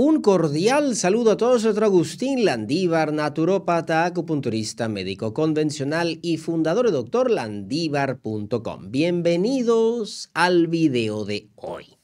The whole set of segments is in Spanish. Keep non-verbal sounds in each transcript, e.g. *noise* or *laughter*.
Un cordial saludo a todos, otro Agustín Landívar, naturópata, acupunturista, médico convencional y fundador de doctorlandívar.com. Bienvenidos al video de hoy.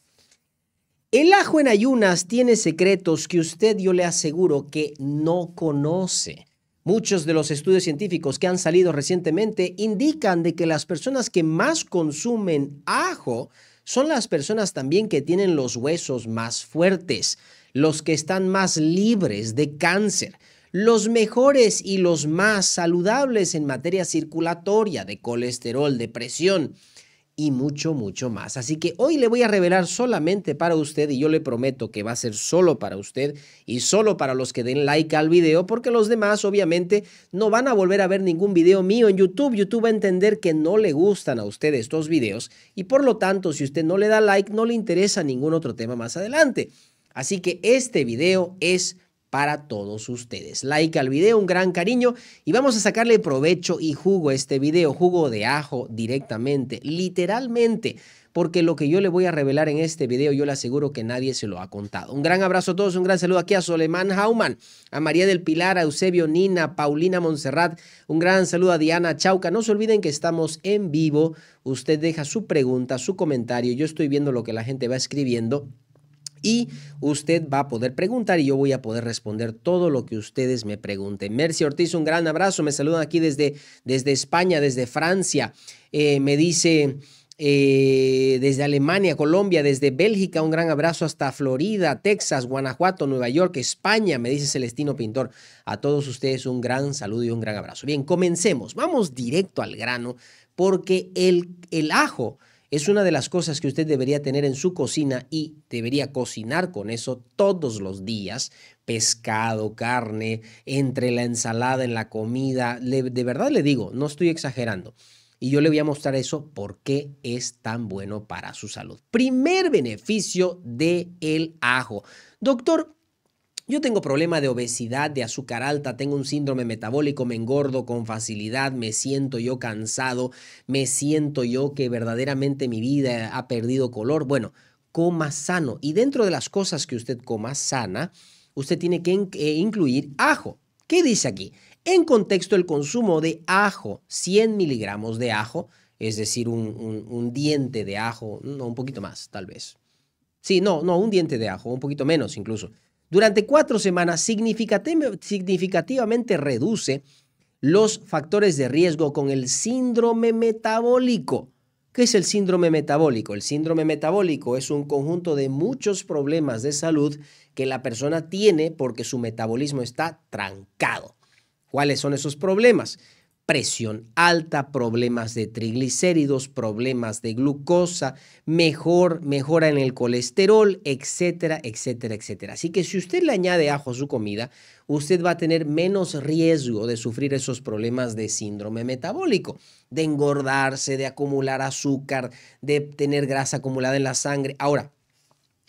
El ajo en ayunas tiene secretos que usted yo le aseguro que no conoce. Muchos de los estudios científicos que han salido recientemente indican de que las personas que más consumen ajo son las personas también que tienen los huesos más fuertes, los que están más libres de cáncer, los mejores y los más saludables en materia circulatoria, de colesterol, de presión y mucho, mucho más. Así que hoy le voy a revelar solamente para usted y yo le prometo que va a ser solo para usted y solo para los que den like al video porque los demás obviamente no van a volver a ver ningún video mío en YouTube. YouTube va a entender que no le gustan a usted estos videos y por lo tanto si usted no le da like no le interesa ningún otro tema más adelante. Así que este video es para todos ustedes. Like al video, un gran cariño y vamos a sacarle provecho y jugo a este video, jugo de ajo directamente, literalmente, porque lo que yo le voy a revelar en este video yo le aseguro que nadie se lo ha contado. Un gran abrazo a todos, un gran saludo aquí a Soleman Hauman, a María del Pilar, a Eusebio Nina, Paulina Monserrat, un gran saludo a Diana Chauca. No se olviden que estamos en vivo, usted deja su pregunta, su comentario, yo estoy viendo lo que la gente va escribiendo y usted va a poder preguntar y yo voy a poder responder todo lo que ustedes me pregunten. Merci Ortiz, un gran abrazo. Me saludan aquí desde, desde España, desde Francia. Eh, me dice... Eh, desde Alemania, Colombia, desde Bélgica, un gran abrazo hasta Florida, Texas, Guanajuato, Nueva York, España, me dice Celestino Pintor. A todos ustedes un gran saludo y un gran abrazo. Bien, comencemos. Vamos directo al grano porque el, el ajo es una de las cosas que usted debería tener en su cocina y debería cocinar con eso todos los días. Pescado, carne, entre la ensalada, en la comida. de verdad le digo, no estoy exagerando. Y yo le voy a mostrar eso porque es tan bueno para su salud. Primer beneficio del ajo. Doctor, yo tengo problema de obesidad, de azúcar alta, tengo un síndrome metabólico, me engordo con facilidad, me siento yo cansado, me siento yo que verdaderamente mi vida ha perdido color. Bueno, coma sano. Y dentro de las cosas que usted coma sana, usted tiene que eh, incluir ajo. ¿Qué dice aquí? En contexto, el consumo de ajo, 100 miligramos de ajo, es decir, un, diente de ajo, no, un poquito más, tal vez. Sí, no, no, un diente de ajo, un poquito menos incluso durante cuatro semanas significativamente reduce los factores de riesgo con el síndrome metabólico. ¿Qué es el síndrome metabólico? El síndrome metabólico es un conjunto de muchos problemas de salud que la persona tiene porque su metabolismo está trancado. ¿Cuáles son esos problemas? presión alta, problemas de triglicéridos, problemas de glucosa, mejor, mejora en el colesterol, etcétera, etcétera, etcétera. Así que si usted le añade ajo a su comida, usted va a tener menos riesgo de sufrir esos problemas de síndrome metabólico, de engordarse, de acumular azúcar, de tener grasa acumulada en la sangre. Ahora,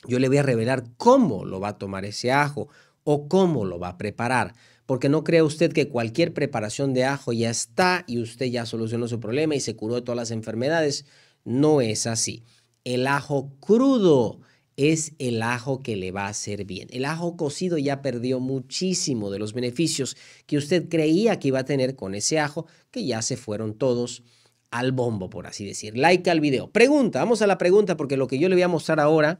yo le voy a revelar cómo lo va a tomar ese ajo o cómo lo va a preparar porque no crea usted que cualquier preparación de ajo ya está y usted ya solucionó su problema y se curó de todas las enfermedades. No es así. El ajo crudo es el ajo que le va a hacer bien. El ajo cocido ya perdió muchísimo de los beneficios que usted creía que iba a tener con ese ajo, que ya se fueron todos al bombo, por así decir. Like al video. Pregunta, vamos a la pregunta, porque lo que yo le voy a mostrar ahora,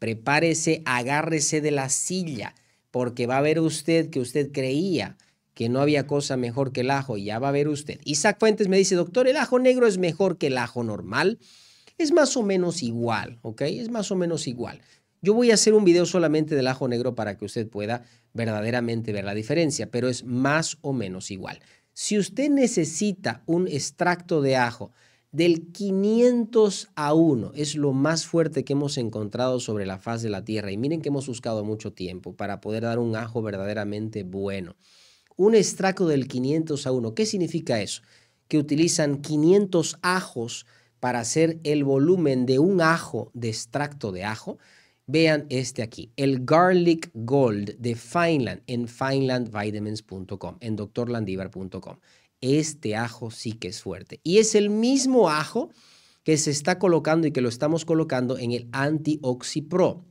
prepárese, agárrese de la silla porque va a ver usted que usted creía que no había cosa mejor que el ajo, y ya va a ver usted. Isaac Fuentes me dice, doctor, ¿el ajo negro es mejor que el ajo normal? Es más o menos igual, ¿ok? Es más o menos igual. Yo voy a hacer un video solamente del ajo negro para que usted pueda verdaderamente ver la diferencia, pero es más o menos igual. Si usted necesita un extracto de ajo del 500 a 1. Es lo más fuerte que hemos encontrado sobre la faz de la Tierra. Y miren que hemos buscado mucho tiempo para poder dar un ajo verdaderamente bueno. Un extracto del 500 a 1. ¿Qué significa eso? Que utilizan 500 ajos para hacer el volumen de un ajo, de extracto de ajo. Vean este aquí, el Garlic Gold de Finland en finlandvitamins.com, en drlandivar.com este ajo sí que es fuerte. Y es el mismo ajo que se está colocando y que lo estamos colocando en el antioxipro.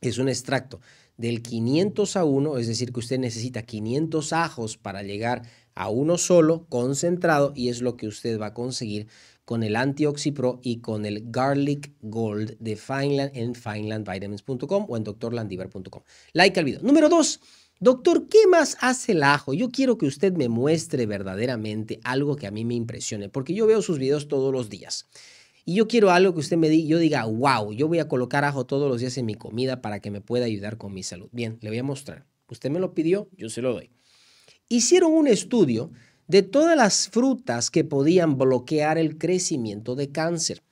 Es un extracto del 500 a 1, es decir, que usted necesita 500 ajos para llegar a uno solo, concentrado, y es lo que usted va a conseguir con el Antioxipro y con el Garlic Gold de Fineland en FinelandVitamins.com o en drlandiver.com. Like al video. Número 2. Doctor, ¿qué más hace el ajo? Yo quiero que usted me muestre verdaderamente algo que a mí me impresione, porque yo veo sus videos todos los días. Y yo quiero algo que usted me diga, yo diga, wow, yo voy a colocar ajo todos los días en mi comida para que me pueda ayudar con mi salud. Bien, le voy a mostrar. Usted me lo pidió, yo se lo doy. Hicieron un estudio de todas las frutas que podían bloquear el crecimiento de cáncer.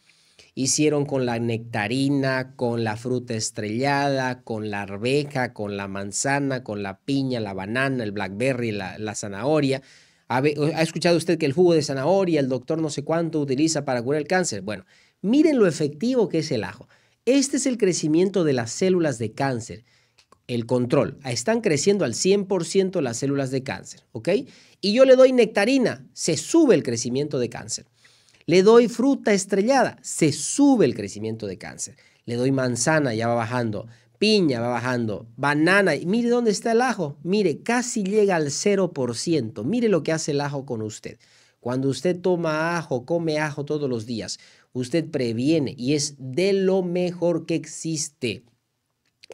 Hicieron con la nectarina, con la fruta estrellada, con la arveja, con la manzana, con la piña, la banana, el blackberry, la, la zanahoria. ¿Ha, escuchado usted que el jugo de zanahoria, el doctor no sé cuánto utiliza para curar el cáncer? Bueno, miren lo efectivo que es el ajo. Este es el crecimiento de las células de cáncer el control. Ah, están creciendo al 100% las células de cáncer, ¿ok? Y yo le doy nectarina, se sube el crecimiento de cáncer. Le doy fruta estrellada, se sube el crecimiento de cáncer. Le doy manzana, ya va bajando. Piña va bajando, banana, y mire dónde está el ajo. Mire, casi llega al 0%. Mire lo que hace el ajo con usted. Cuando usted toma ajo, come ajo todos los días, usted previene y es de lo mejor que existe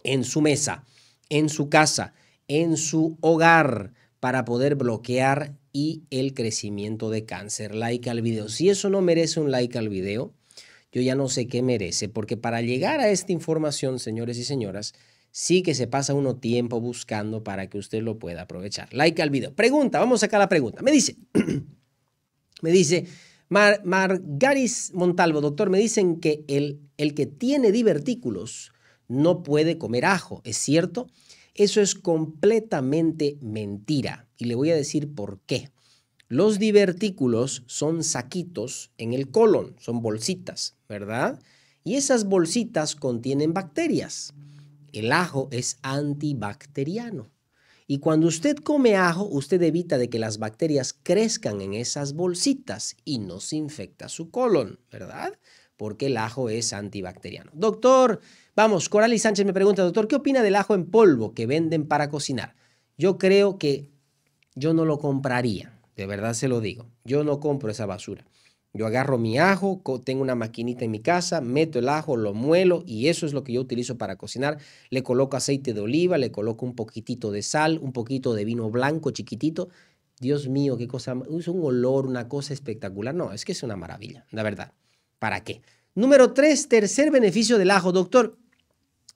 en su mesa, en su casa, en su hogar, para poder bloquear y el crecimiento de cáncer. Like al video. Si eso no merece un like al video, yo ya no sé qué merece, porque para llegar a esta información, señores y señoras, sí que se pasa uno tiempo buscando para que usted lo pueda aprovechar. Like al video. Pregunta, vamos acá la pregunta. Me dice, *clears throat* me dice, Margaris Montalvo, doctor, me dicen que el, el que tiene divertículos no puede comer ajo, ¿es cierto? Eso es completamente mentira y le voy a decir por qué. Los divertículos son saquitos en el colon, son bolsitas, ¿verdad? Y esas bolsitas contienen bacterias. El ajo es antibacteriano. Y cuando usted come ajo, usted evita de que las bacterias crezcan en esas bolsitas y no se infecta su colon, ¿verdad? porque el ajo es antibacteriano. Doctor, vamos, Coral y Sánchez me pregunta, doctor, ¿qué opina del ajo en polvo que venden para cocinar? Yo creo que yo no lo compraría, de verdad se lo digo, yo no compro esa basura. Yo agarro mi ajo, tengo una maquinita en mi casa, meto el ajo, lo muelo y eso es lo que yo utilizo para cocinar. Le coloco aceite de oliva, le coloco un poquitito de sal, un poquito de vino blanco chiquitito. Dios mío, qué cosa, es un olor, una cosa espectacular. No, es que es una maravilla, la verdad. ¿Para qué? Número tres, tercer beneficio del ajo. Doctor,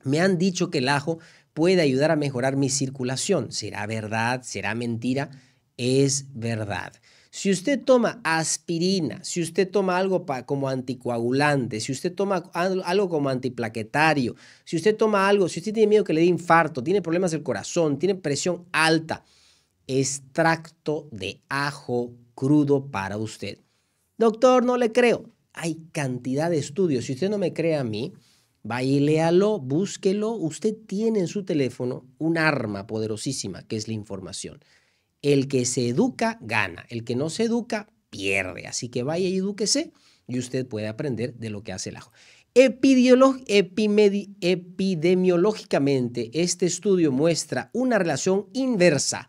me han dicho que el ajo puede ayudar a mejorar mi circulación. ¿Será verdad? ¿Será mentira? Es verdad. Si usted toma aspirina, si usted toma algo como anticoagulante, si usted toma algo como antiplaquetario, si usted toma algo, si usted tiene miedo que le dé infarto, tiene problemas del corazón, tiene presión alta, extracto de ajo crudo para usted. Doctor, no le creo hay cantidad de estudios. Si usted no me cree a mí, vaya léalo, búsquelo. Usted tiene en su teléfono un arma poderosísima que es la información. El que se educa gana, el que no se educa pierde. Así que vaya y edúquese y usted puede aprender de lo que hace el ajo. Epidemiológicamente, este estudio muestra una relación inversa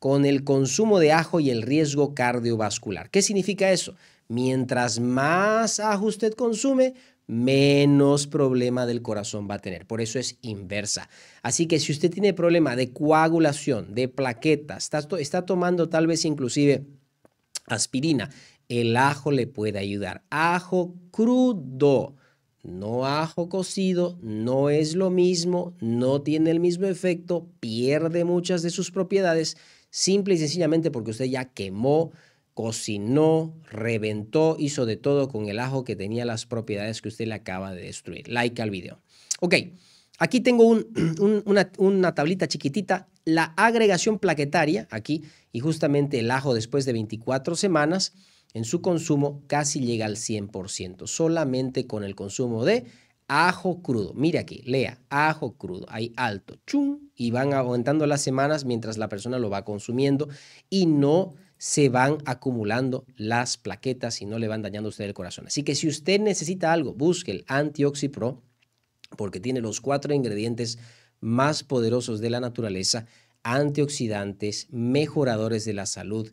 con el consumo de ajo y el riesgo cardiovascular. ¿Qué significa eso? Mientras más ajo usted consume, menos problema del corazón va a tener. Por eso es inversa. Así que si usted tiene problema de coagulación, de plaquetas, está, tomando tal vez inclusive aspirina, el ajo le puede ayudar. Ajo crudo, no ajo cocido, no es lo mismo, no tiene el mismo efecto, pierde muchas de sus propiedades, simple y sencillamente porque usted ya quemó cocinó, reventó, hizo de todo con el ajo que tenía las propiedades que usted le acaba de destruir. Like al video. Ok, aquí tengo *clears throat* una, tablita chiquitita, la agregación plaquetaria, aquí, y justamente el ajo después de 24 semanas en su consumo casi llega al 100%, solamente con el consumo de ajo crudo. Mire aquí, lea, ajo crudo, hay alto, chum, y van aumentando las semanas mientras la persona lo va consumiendo y no se van acumulando las plaquetas y no le van dañando a usted el corazón. Así que si usted necesita algo, busque el Antioxipro porque tiene los cuatro ingredientes más poderosos de la naturaleza, antioxidantes, mejoradores de la salud,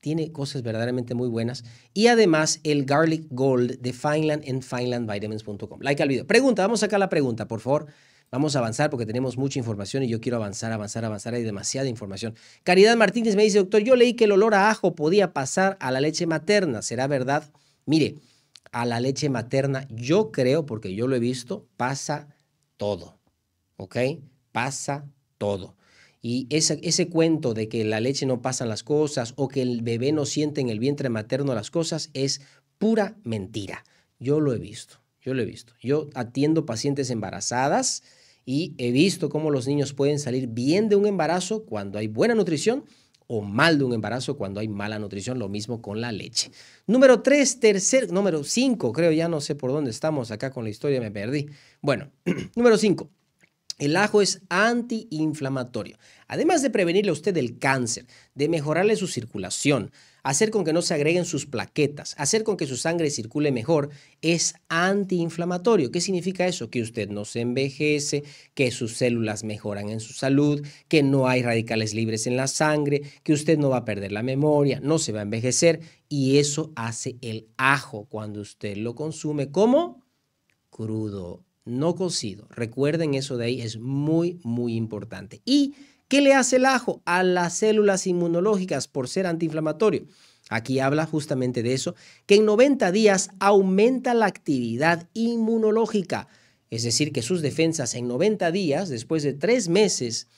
tiene cosas verdaderamente muy buenas. Y además el Garlic Gold de finland en FinelandVitamins.com. Like al video. Pregunta, vamos a la pregunta, por favor. Vamos a avanzar porque tenemos mucha información y yo quiero avanzar, avanzar, avanzar. Hay demasiada información. Caridad Martínez me dice, doctor, yo leí que el olor a ajo podía pasar a la leche materna. ¿Será verdad? Mire, a la leche materna yo creo, porque yo lo he visto, pasa todo. ¿Ok? Pasa todo. Y ese, cuento de que la leche no pasan las cosas o que el bebé no siente en el vientre materno las cosas es pura mentira. Yo lo he visto, yo lo he visto. Yo atiendo pacientes embarazadas y he visto cómo los niños pueden salir bien de un embarazo cuando hay buena nutrición o mal de un embarazo cuando hay mala nutrición, lo mismo con la leche. Número 3, tercer, número 5, creo, ya no sé por dónde estamos acá con la historia, me perdí. Bueno, *clears throat* número 5, el ajo es antiinflamatorio. Además de prevenirle a usted el cáncer, de mejorarle su circulación, hacer con que no se agreguen sus plaquetas, hacer con que su sangre circule mejor, es antiinflamatorio. ¿Qué significa eso? Que usted no se envejece, que sus células mejoran en su salud, que no hay radicales libres en la sangre, que usted no va a perder la memoria, no se va a envejecer y eso hace el ajo cuando usted lo consume como crudo, no cocido. Recuerden eso de ahí, es muy, muy importante. Y ¿Qué le hace el ajo a las células inmunológicas por ser antiinflamatorio? Aquí habla justamente de eso, que en 90 días aumenta la actividad inmunológica, es decir, que sus defensas en 90 días, después de tres meses,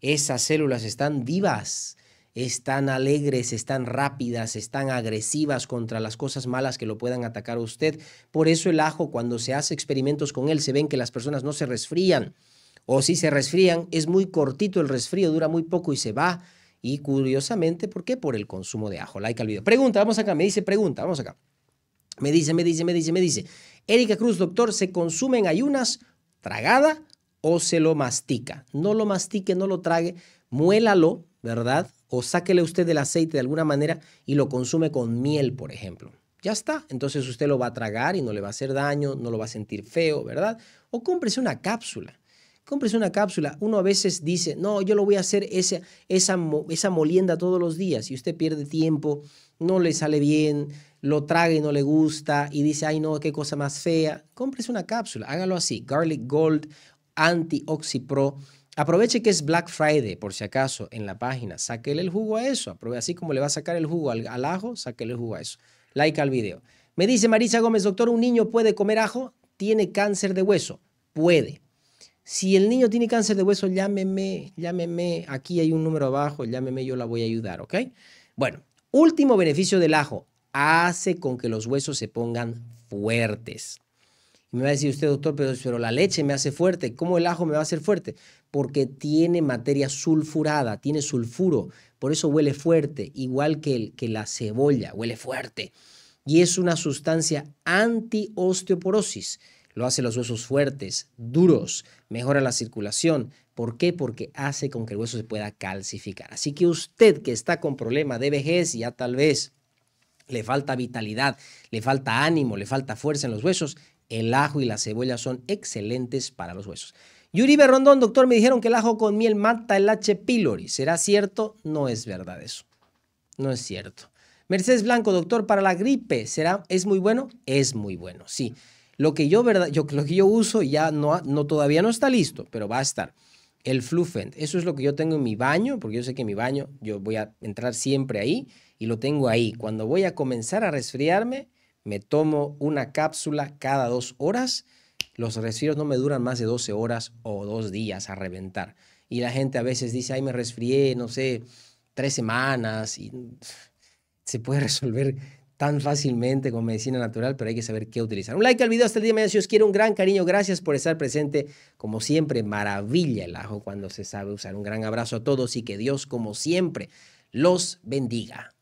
esas células están vivas, están alegres, están rápidas, están agresivas contra las cosas malas que lo puedan atacar a usted. Por eso el ajo, cuando se hace experimentos con él, se ven que las personas no se resfrían, o si se resfrían, es muy cortito el resfrío, dura muy poco y se va. Y curiosamente, ¿por qué? Por el consumo de ajo. Like al video. Pregunta, vamos acá, me dice pregunta, vamos acá. Me dice, me dice, me dice, me dice. Erika Cruz, doctor, ¿se consume en ayunas tragada o se lo mastica? No lo mastique, no lo trague, muélalo, ¿verdad? O sáquele usted del aceite de alguna manera y lo consume con miel, por ejemplo. Ya está, entonces usted lo va a tragar y no le va a hacer daño, no lo va a sentir feo, ¿verdad? O cómprese una cápsula Compres una cápsula. Uno a veces dice, no, yo lo voy a hacer esa, esa, esa molienda todos los días y usted pierde tiempo, no le sale bien, lo traga y no le gusta y dice, ay no, qué cosa más fea. Compres una cápsula, hágalo así, Garlic Gold Anti Aproveche que es Black Friday, por si acaso, en la página. Sáquele el jugo a eso. Así como le va a sacar el jugo al, ajo, sáquele el jugo a eso. Like al video. Me dice Marisa Gómez, doctor, ¿un niño puede comer ajo? ¿Tiene cáncer de hueso? Puede, si el niño tiene cáncer de hueso, llámeme, llámeme, aquí hay un número abajo, llámeme, yo la voy a ayudar, ¿ok? Bueno, último beneficio del ajo, hace con que los huesos se pongan fuertes. me va a decir usted, doctor, pero, la leche me hace fuerte. ¿Cómo el ajo me va a hacer fuerte? Porque tiene materia sulfurada, tiene sulfuro. Por eso huele fuerte, igual que, el, que la cebolla, huele fuerte. Y es una sustancia anti-osteoporosis, osteoporosis. Lo hace los huesos fuertes, duros, mejora la circulación. ¿Por qué? Porque hace con que el hueso se pueda calcificar. Así que usted que está con problema de vejez, ya tal vez le falta vitalidad, le falta ánimo, le falta fuerza en los huesos, el ajo y la cebolla son excelentes para los huesos. Yuri Berrondón, doctor, me dijeron que el ajo con miel mata el H. pylori. ¿Será cierto? No es verdad eso. No es cierto. Mercedes Blanco, doctor, para la gripe, ¿será? ¿Es muy bueno? Es muy bueno, sí. Lo que yo, verdad, lo que yo uso ya no, no, todavía no está listo, pero va a estar. El Flufent. eso es lo que yo tengo en mi baño, porque yo sé que en mi baño yo voy a entrar siempre ahí y lo tengo ahí. Cuando voy a comenzar a resfriarme, me tomo una cápsula cada dos horas. Los resfrios no me duran más de 12 horas o dos días a reventar. Y la gente a veces dice, ay, me resfrié, no sé, tres semanas y se puede *laughs* resolver tan fácilmente con medicina natural, pero hay que saber qué utilizar. Un like al video hasta el día de mañana si os quiero. Un gran cariño. Gracias por estar presente. Como siempre, maravilla el ajo cuando se sabe usar. Un gran abrazo a todos y que Dios, como siempre, los bendiga.